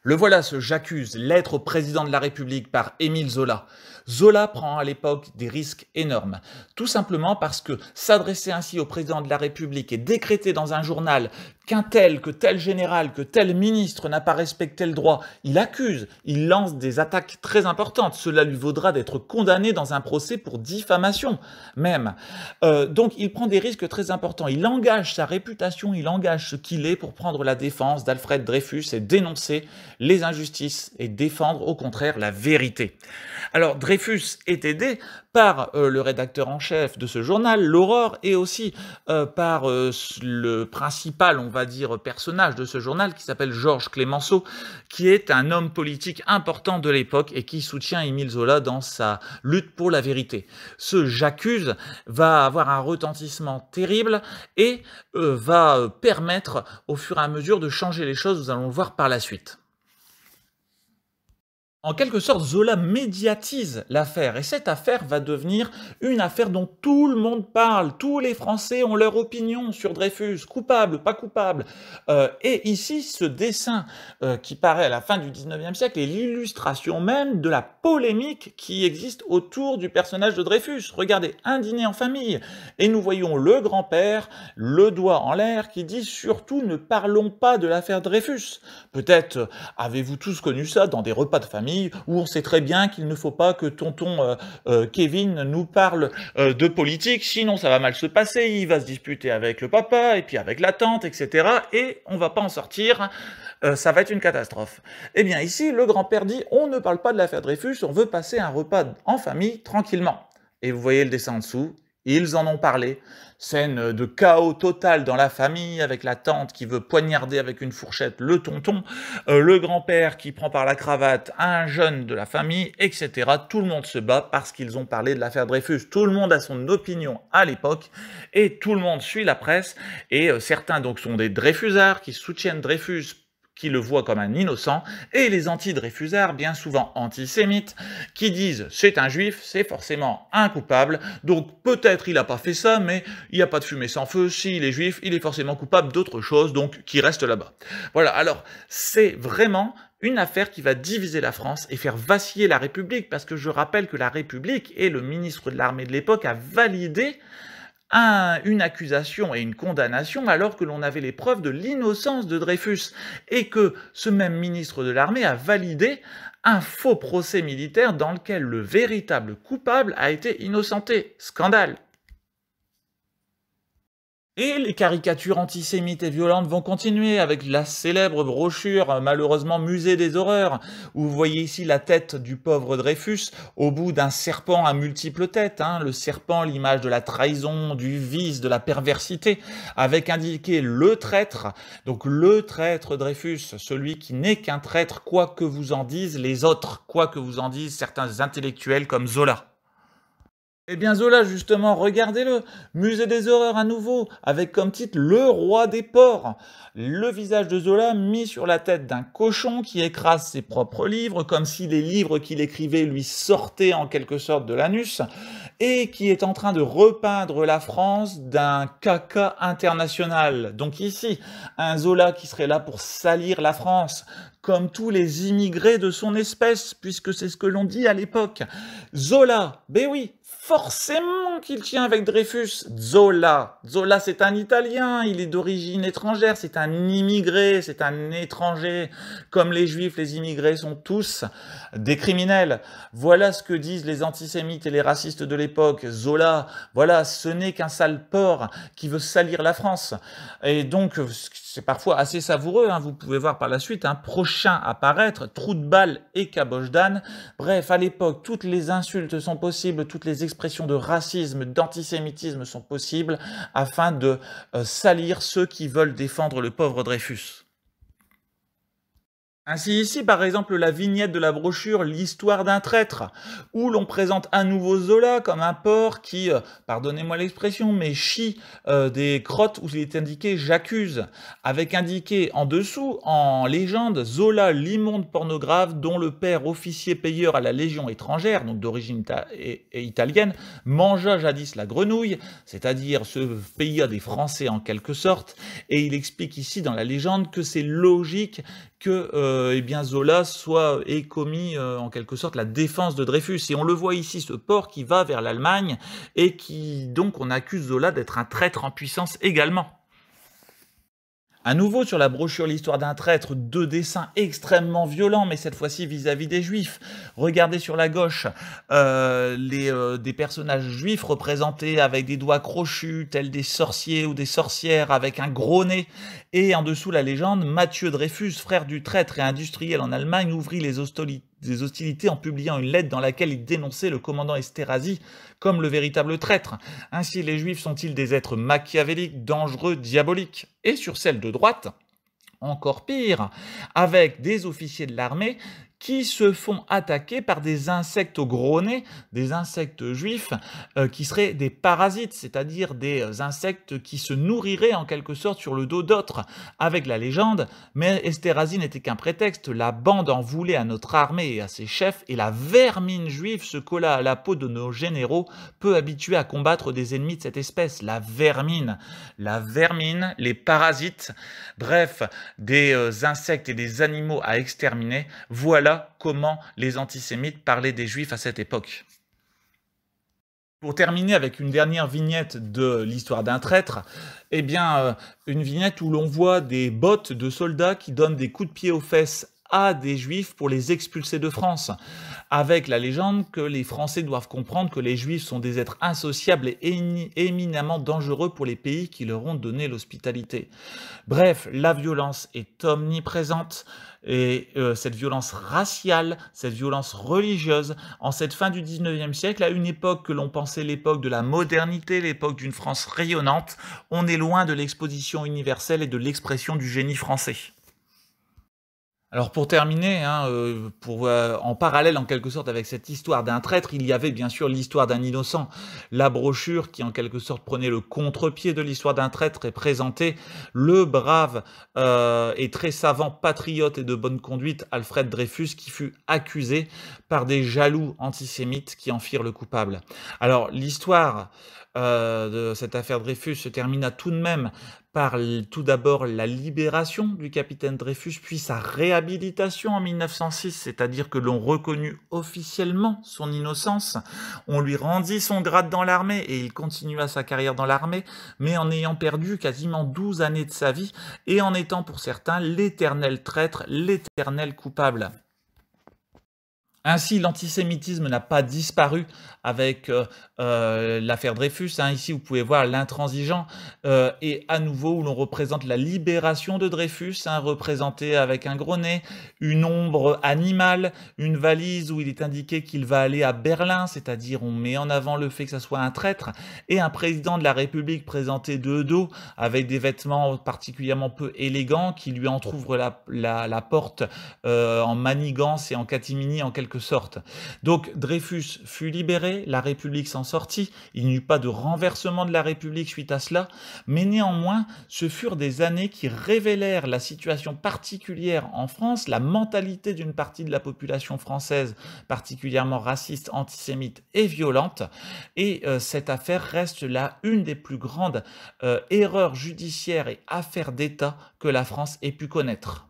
Le voilà, ce j'accuse, lettre au président de la République par Émile Zola. Zola prend à l'époque des risques énormes, tout simplement parce que s'adresser ainsi au président de la République et décréter dans un journal qu'un tel, que tel général, que tel ministre n'a pas respecté le droit. Il accuse, il lance des attaques très importantes. Cela lui vaudra d'être condamné dans un procès pour diffamation même. Euh, donc il prend des risques très importants. Il engage sa réputation, il engage ce qu'il est pour prendre la défense d'Alfred Dreyfus et dénoncer les injustices et défendre au contraire la vérité. Alors Dreyfus est aidé par euh, le rédacteur en chef de ce journal, l'Aurore, et aussi euh, par le principal, on va va dire, personnage de ce journal, qui s'appelle Georges Clémenceau, qui est un homme politique important de l'époque et qui soutient Émile Zola dans sa lutte pour la vérité. Ce J'accuse va avoir un retentissement terrible et euh, va euh, permettre au fur et à mesure de changer les choses, nous allons le voir par la suite. En quelque sorte, Zola médiatise l'affaire et cette affaire va devenir une affaire dont tout le monde parle. Tous les Français ont leur opinion sur Dreyfus, coupable, pas coupable. Euh, et ici, ce dessin euh, qui paraît à la fin du 19e siècle est l'illustration même de la polémique qui existe autour du personnage de Dreyfus. Regardez, un dîner en famille. Et nous voyons le grand-père, le doigt en l'air, qui dit surtout ne parlons pas de l'affaire Dreyfus. Peut-être euh, avez-vous tous connu ça dans des repas de famille où on sait très bien qu'il ne faut pas que tonton euh, euh, Kevin nous parle euh, de politique, sinon ça va mal se passer, il va se disputer avec le papa et puis avec la tante, etc. Et on va pas en sortir, ça va être une catastrophe. Eh bien ici, le grand-père dit, on ne parle pas de l'affaire Dreyfus, on veut passer un repas en famille tranquillement. Et vous voyez le dessin en dessous, ils en ont parlé. Scène de chaos total dans la famille, avec la tante qui veut poignarder avec une fourchette le tonton, euh, le grand-père qui prend par la cravate un jeune de la famille, etc. Tout le monde se bat parce qu'ils ont parlé de l'affaire Dreyfus. Tout le monde a son opinion à l'époque et tout le monde suit la presse. Et euh, certains donc sont des Dreyfusards qui soutiennent Dreyfus qui le voient comme un innocent, et les anti-dreyfusards, bien souvent antisémites, qui disent c'est un juif, c'est forcément un coupable, donc peut-être il n'a pas fait ça, mais il n'y a pas de fumée sans feu, s'il est juif, il est forcément coupable d'autre chose, donc qui reste là-bas. Voilà, alors c'est vraiment une affaire qui va diviser la France et faire vaciller la République, parce que je rappelle que la République et le ministre de l'Armée de l'époque a validé une accusation et une condamnation alors que l'on avait les preuves de l'innocence de Dreyfus et que ce même ministre de l'armée a validé un faux procès militaire dans lequel le véritable coupable a été innocenté. Scandale et les caricatures antisémites et violentes vont continuer avec la célèbre brochure, malheureusement musée des horreurs, où vous voyez ici la tête du pauvre Dreyfus au bout d'un serpent à multiples têtes, hein, le serpent, l'image de la trahison, du vice, de la perversité, avec indiqué le traître, donc le traître Dreyfus, celui qui n'est qu'un traître, quoi que vous en disent les autres, quoi que vous en disent certains intellectuels comme Zola. Eh bien Zola, justement, regardez-le. Musée des horreurs à nouveau, avec comme titre Le roi des porcs. Le visage de Zola mis sur la tête d'un cochon qui écrase ses propres livres, comme si les livres qu'il écrivait lui sortaient en quelque sorte de l'anus, et qui est en train de repeindre la France d'un caca international. Donc ici, un Zola qui serait là pour salir la France, comme tous les immigrés de son espèce, puisque c'est ce que l'on dit à l'époque. Zola, ben oui, forcément qu'il tient avec Dreyfus. Zola, Zola c'est un Italien, il est d'origine étrangère, c'est un immigré, c'est un étranger. Comme les Juifs, les immigrés sont tous des criminels. Voilà ce que disent les antisémites et les racistes de l'époque. Zola, voilà, ce n'est qu'un sale porc qui veut salir la France. Et donc, c'est parfois assez savoureux, hein. vous pouvez voir par la suite, un hein. prochain apparaître, trou de balle et caboche d'âne. Bref, à l'époque, toutes les insultes sont possibles, toutes les expressions de racisme, d'antisémitisme sont possibles, afin de euh, salir ceux qui veulent défendre le pauvre Dreyfus. Ainsi ici, par exemple, la vignette de la brochure L'histoire d'un traître, où l'on présente un nouveau Zola comme un porc qui, euh, pardonnez-moi l'expression, mais chie euh, des crottes où il est indiqué J'accuse, avec indiqué en dessous, en légende, Zola l'immonde pornographe dont le père officier payeur à la Légion étrangère, donc d'origine italienne, mangea jadis la grenouille, c'est-à-dire ce paya des Français en quelque sorte, et il explique ici dans la légende que c'est logique que euh, eh bien Zola soit ait commis euh, en quelque sorte la défense de Dreyfus. Et on le voit ici, ce port qui va vers l'Allemagne et qui donc on accuse Zola d'être un traître en puissance également. À nouveau sur la brochure L'histoire d'un traître, deux dessins extrêmement violents, mais cette fois-ci vis-à-vis des juifs. Regardez sur la gauche euh, les, euh, des personnages juifs représentés avec des doigts crochus, tels des sorciers ou des sorcières, avec un gros nez. Et en dessous la légende, Mathieu Dreyfus, frère du traître et industriel en Allemagne, ouvrit les, des hostilités en publiant une lettre dans laquelle il dénonçait le commandant Esterhazy comme le véritable traître. Ainsi, les Juifs sont-ils des êtres machiavéliques, dangereux, diaboliques Et sur celle de droite, encore pire, avec des officiers de l'armée qui se font attaquer par des insectes gros nez, des insectes juifs, euh, qui seraient des parasites, c'est-à-dire des insectes qui se nourriraient en quelque sorte sur le dos d'autres, avec la légende, mais Esterhazy n'était qu'un prétexte, la bande en voulait à notre armée et à ses chefs, et la vermine juive se colla à la peau de nos généraux, peu habitués à combattre des ennemis de cette espèce, la vermine, la vermine, les parasites, bref, des euh, insectes et des animaux à exterminer, voilà comment les antisémites parlaient des juifs à cette époque. Pour terminer avec une dernière vignette de l'histoire d'un traître, eh bien, euh, une vignette où l'on voit des bottes de soldats qui donnent des coups de pied aux fesses à des juifs pour les expulser de France, avec la légende que les Français doivent comprendre que les juifs sont des êtres insociables et éminemment dangereux pour les pays qui leur ont donné l'hospitalité. Bref, la violence est omniprésente, et euh, cette violence raciale, cette violence religieuse, en cette fin du 19e siècle, à une époque que l'on pensait l'époque de la modernité, l'époque d'une France rayonnante, on est loin de l'exposition universelle et de l'expression du génie français. Alors pour terminer, hein, euh, euh, en parallèle en quelque sorte avec cette histoire d'un traître, il y avait bien sûr l'histoire d'un innocent. La brochure qui en quelque sorte prenait le contre-pied de l'histoire d'un traître et présentait le brave euh, et très savant patriote et de bonne conduite Alfred Dreyfus qui fut accusé par des jaloux antisémites qui en firent le coupable. Alors l'histoire de cette affaire Dreyfus se termina tout de même par tout d'abord la libération du capitaine Dreyfus, puis sa réhabilitation en 1906, c'est-à-dire que l'on reconnut officiellement son innocence, on lui rendit son grade dans l'armée et il continua sa carrière dans l'armée, mais en ayant perdu quasiment 12 années de sa vie et en étant pour certains l'éternel traître, l'éternel coupable. Ainsi, l'antisémitisme n'a pas disparu avec euh, euh, l'affaire Dreyfus. Hein. Ici, vous pouvez voir l'intransigeant euh, et à nouveau où l'on représente la libération de Dreyfus, hein, représenté avec un gros nez, une ombre animale, une valise où il est indiqué qu'il va aller à Berlin, c'est-à-dire on met en avant le fait que ça soit un traître, et un président de la République présenté de dos avec des vêtements particulièrement peu élégants qui lui entrouvre la, la porte en manigance et en catimini en quelque sorte. Donc Dreyfus fut libéré, la République s'en sortit, il n'y eut pas de renversement de la République suite à cela, mais néanmoins, ce furent des années qui révélèrent la situation particulière en France, la mentalité d'une partie de la population française, particulièrement raciste, antisémite et violente, et euh, cette affaire reste là une des plus grandes euh, erreurs judiciaires et affaires d'État que la France ait pu connaître.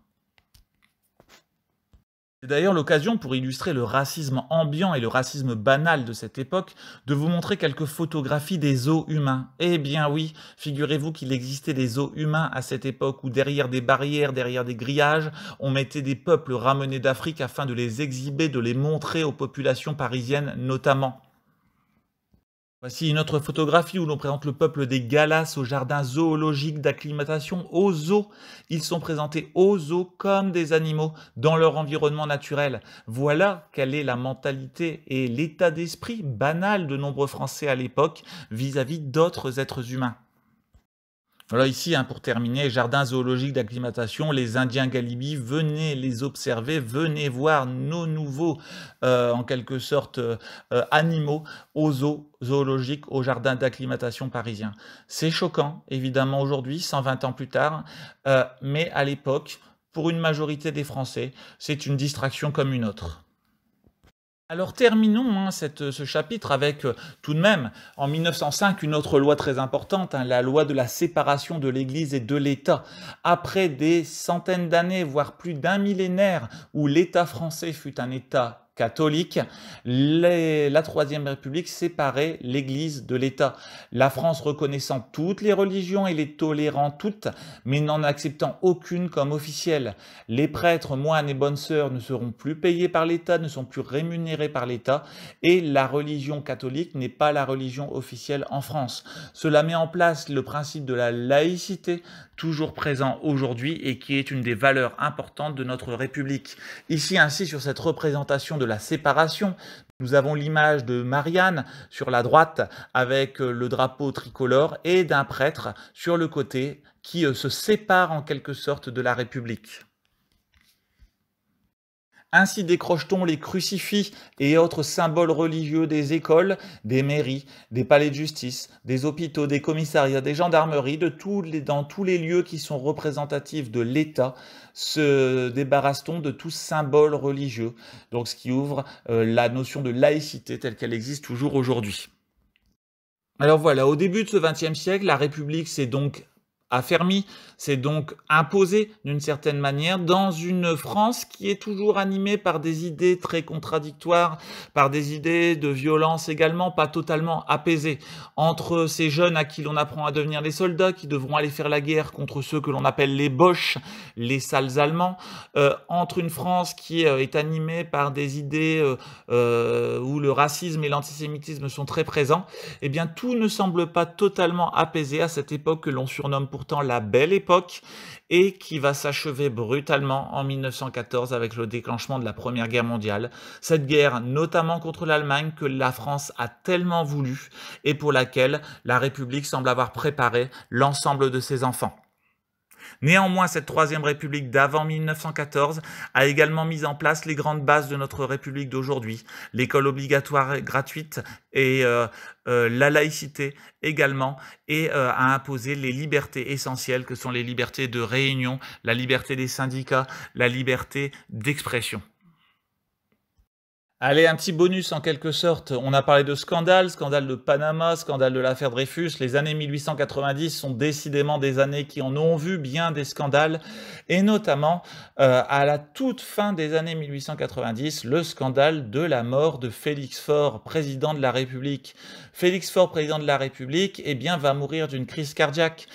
C'est d'ailleurs l'occasion pour illustrer le racisme ambiant et le racisme banal de cette époque de vous montrer quelques photographies des eaux humains. Eh bien oui, figurez-vous qu'il existait des os humains à cette époque où derrière des barrières, derrière des grillages, on mettait des peuples ramenés d'Afrique afin de les exhiber, de les montrer aux populations parisiennes notamment. Voici bah, une autre photographie où l'on présente le peuple des Galas au jardin zoologique d'acclimatation aux zoo. Ils sont présentés aux zoo comme des animaux dans leur environnement naturel. Voilà quelle est la mentalité et l'état d'esprit banal de nombreux Français à l'époque vis-à-vis d'autres êtres humains. Voilà ici, hein, pour terminer, jardin zoologique d'acclimatation, les Indiens Galibi, venez les observer, venez voir nos nouveaux, euh, en quelque sorte, euh, animaux aux zoos zoologiques, au jardin d'acclimatation parisien. C'est choquant, évidemment, aujourd'hui, 120 ans plus tard, euh, mais à l'époque, pour une majorité des Français, c'est une distraction comme une autre. Alors terminons hein, ce chapitre avec euh, tout de même, en 1905, une autre loi très importante, hein, la loi de la séparation de l'Église et de l'État. Après des centaines d'années, voire plus d'un millénaire, où l'État français fut un État catholique, la Troisième République séparait l'Église de l'État. La France reconnaissant toutes les religions et les tolérant toutes, mais n'en acceptant aucune comme officielle. Les prêtres, moines et bonnes sœurs ne seront plus payés par l'État, ne sont plus rémunérés par l'État, et la religion catholique n'est pas la religion officielle en France. Cela met en place le principe de la laïcité, toujours présent aujourd'hui et qui est une des valeurs importantes de notre République. Ici, ainsi, sur cette représentation de la séparation, nous avons l'image de Marianne sur la droite avec euh, le drapeau tricolore et d'un prêtre sur le côté qui euh, se sépare en quelque sorte de la République. Ainsi décroche-t-on les crucifix et autres symboles religieux des écoles, des mairies, des palais de justice, des hôpitaux, des commissariats, des gendarmeries, de tous dans tous les lieux qui sont représentatifs de l'État, se débarrasse-t-on de tout symbole religieux, donc ce qui ouvre euh, la notion de laïcité telle qu'elle existe toujours aujourd'hui. Alors voilà, au début de ce XXe siècle, la République s'est donc affermi, c'est donc imposé d'une certaine manière dans une France qui est toujours animée par des idées très contradictoires, par des idées de violence également, pas totalement apaisées, entre ces jeunes à qui l'on apprend à devenir des soldats, qui devront aller faire la guerre contre ceux que l'on appelle les boches, les sales allemands, euh, entre une France qui euh, est animée par des idées euh, où le racisme et l'antisémitisme sont très présents, eh bien tout ne semble pas totalement apaisé à cette époque que l'on surnomme pourtant la belle époque et qui va s'achever brutalement en 1914 avec le déclenchement de la Première Guerre mondiale. Cette guerre notamment contre l'Allemagne que la France a tellement voulu et pour laquelle la République semble avoir préparé l'ensemble de ses enfants. Néanmoins, cette Troisième République d'avant 1914 a également mis en place les grandes bases de notre République d'aujourd'hui, l'école obligatoire gratuite et euh, euh, la laïcité également, et euh, a imposé les libertés essentielles que sont les libertés de réunion, la liberté des syndicats, la liberté d'expression. Allez, un petit bonus en quelque sorte. On a parlé de scandales, scandale de Panama, scandale de l'affaire Dreyfus. Les années 1890 sont décidément des années qui en ont vu bien des scandales, et notamment euh, à la toute fin des années 1890, le scandale de la mort de Félix Faure, président de la République. Félix Faure, président de la République, eh bien, va mourir d'une crise cardiaque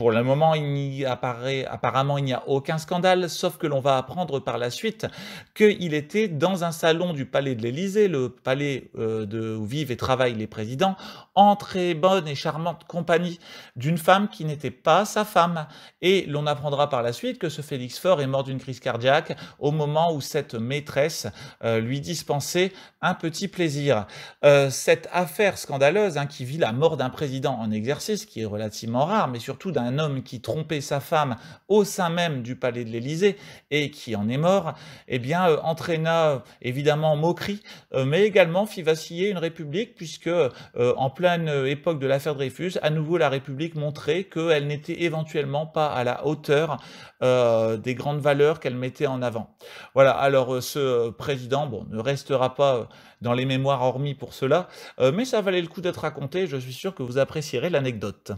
pour le moment, il apparaît, apparemment, il n'y a aucun scandale, sauf que l'on va apprendre par la suite qu'il était dans un salon du palais de l'Élysée, le palais euh, de, où vivent et travaillent les présidents, en très bonne et charmante compagnie d'une femme qui n'était pas sa femme. Et l'on apprendra par la suite que ce Félix Faure est mort d'une crise cardiaque au moment où cette maîtresse euh, lui dispensait un petit plaisir. Euh, cette affaire scandaleuse hein, qui vit la mort d'un président en exercice, qui est relativement rare, mais surtout d'un un homme qui trompait sa femme au sein même du palais de l'Élysée et qui en est mort, eh bien, euh, entraîna évidemment moquerie, euh, mais également fit vaciller une République, puisque euh, en pleine époque de l'affaire Dreyfus, à nouveau la République montrait qu'elle n'était éventuellement pas à la hauteur des grandes valeurs qu'elle mettait en avant. Voilà, alors ce président bon, ne restera pas dans les mémoires hormis pour cela, mais ça valait le coup d'être raconté, je suis sûr que vous apprécierez l'anecdote.